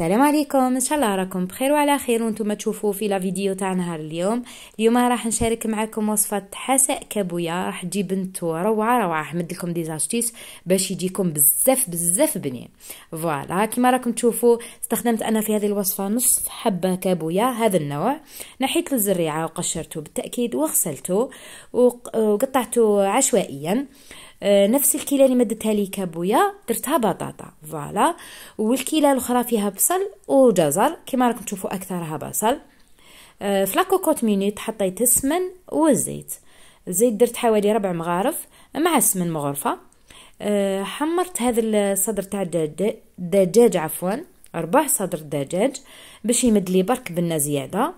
السلام عليكم ان شاء الله راكم بخير وعلى خير وانتم تشوفوا في لا فيديو تاع نهار اليوم اليوم راح نشارك معكم وصفه حساء كابويا راح تجي بنت روعه روعه احمد لكم دي زاشتيس باش يجيكم بزاف بزاف بنين فوالا كيما راكم تشوفوا استخدمت انا في هذه الوصفه نصف حبه كابويا هذا النوع نحيت له الزريعه وقشرته بالتاكيد وغسلته وقطعته عشوائيا آه، نفس الكيله اللي مدتها لي كابويا درتها بطاطا فوالا والكيله الاخرى فيها بصل وجزر كما راكم تشوفوا اكثرها بصل آه، في لاكوكوت مينيت حطيت السمن والزيت الزيت درت حوالي ربع مغارف مع السمن مغرفه آه، حمرت هذا الصدر تاع الدجاج عفوا ربع صدر الدجاج باش يمد لي برك بنه زياده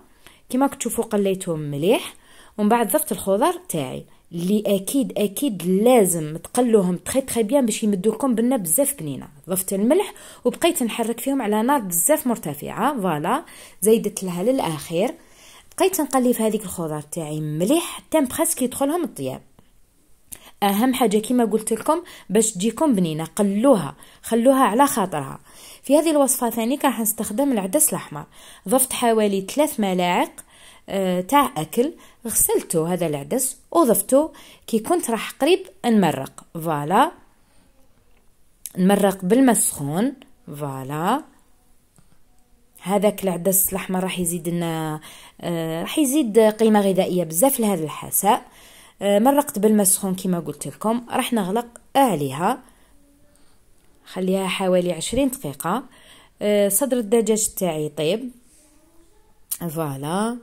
راكم تشوفوا قليتهم مليح ومن بعد ضفت الخضر تاعي اللي اكيد اكيد لازم تقلوهم تخي تخي بيان باش يمدو لكم بنه بزاف بنينه ضفت الملح وبقيت نحرك فيهم على نار بزاف مرتفعه فوالا زيدت لها للاخير بقيت نقلي في هذيك الخضار تاعي مليح حتى بريسك يدخلهم الطياب اهم حاجه كيما قلت لكم باش تجيكم بنينه قلوها خلوها على خاطرها في هذه الوصفه ثاني راح نستخدم العدس الاحمر ضفت حوالي ثلاث ملاعق آه، تاع اكل غسلتو هذا العدس وضفتو كي كنت راح قريب نمرق فوالا نمرق بالماء السخون فوالا هذاك العدس الاحمر راح يزيد لنا آه، راح يزيد قيمه غذائيه بزاف لهذا الحساء آه، مرقت بالماء السخون كما قلت لكم راح نغلق عليها خليها حوالي عشرين دقيقه صدر الدجاج تاعي طيب فوالا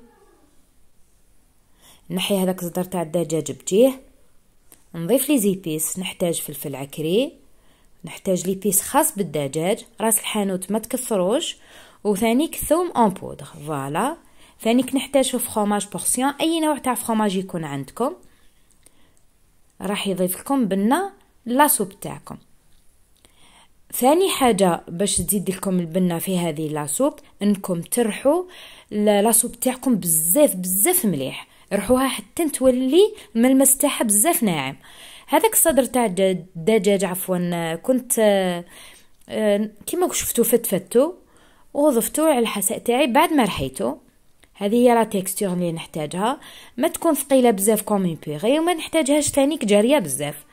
نحي هذاك الزدر تاع الدجاج بجيه نضيف لي زيبيس نحتاج فلفل عكري نحتاج لي بيس خاص بالدجاج راس الحانوت ما تكثروش وثانيك ثوم اون بودغ فوالا ثانيك نحتاج فخوماج بورسيون اي نوع تاع فخوماج يكون عندكم راح يضيف لكم بنه لاصوب تاعكم ثاني حاجة باش تزيد لكم البنة في هذه لاسوب انكم ترحوا لاسوب تاعكم بزاف بزاف مليح رحوها حتى تولي الملمس تاعها بزاف ناعم هذاك الصدر تاع الدجاج عفوا كنت آه، كيما شفتو فتفتو وضفتو على الحساء تاعي بعد ما رحيتو هذه هي لا تيكستور اللي نحتاجها ما تكون ثقيله بزاف كوم بيغي وما نحتاجهاش ثاني جاريه بزاف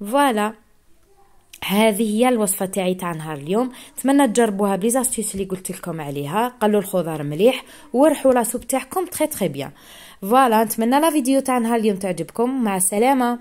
فوالا هذه هي الوصفه تاعي تاع نهار اليوم نتمنى تجربوها بلي زاستيس اللي قلت لكم عليها قلوا الخضر مليح ورحوا لاسوب تاعكم تري تري بيان فوالا نتمنى لا فيديو تاع نهار اليوم تعجبكم مع السلامه